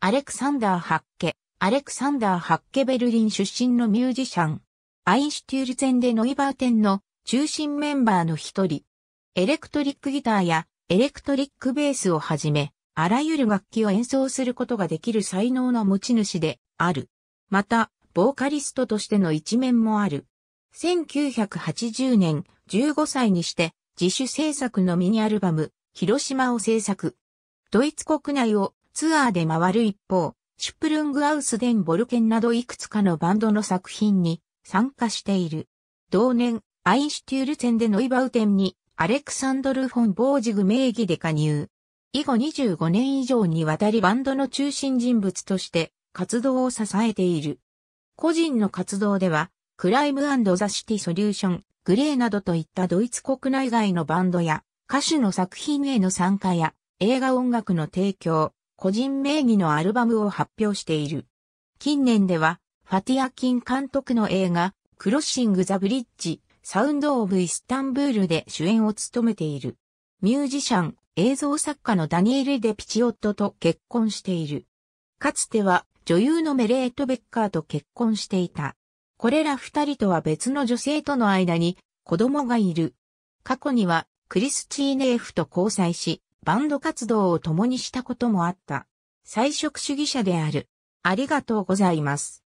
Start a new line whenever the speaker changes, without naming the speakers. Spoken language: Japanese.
アレクサンダー・ハッケ、アレクサンダー・ハッケベルリン出身のミュージシャン、
アインシュテュールゼンでノイバーンの中心メンバーの一人、エレクトリックギターやエレクトリックベースをはじめ、あらゆる楽器を演奏することができる才能の持ち主である。また、ボーカリストとしての一面もある。1980年、15歳にして、自主制作のミニアルバム、広島を制作。ドイツ国内をツアーで回る一方、シュプルングアウスデンボルケンなどいくつかのバンドの作品に参加している。同年、アインシュテュールツェンでノイバウテンにアレクサンドル・フォン・ボージグ名義で加入。以後25年以上にわたりバンドの中心人物として活動を支えている。個人の活動では、クライムザ・シティ・ソリューション、グレーなどといったドイツ国内外のバンドや、歌手の作品への参加や、映画音楽の提供、個人名義のアルバムを発表している。近年では、ファティア・キン監督の映画、クロッシング・ザ・ブリッジ、サウンド・オブ・イスタンブールで主演を務めている。ミュージシャン、映像作家のダニエル・デピチオットと結婚している。かつては女優のメレート・ベッカーと結婚していた。これら二人とは別の女性との間に子供がいる。過去にはクリスチーネ・エフと交際し、バンド活動を共にしたこともあった。菜
食主義者である。ありがとうございます。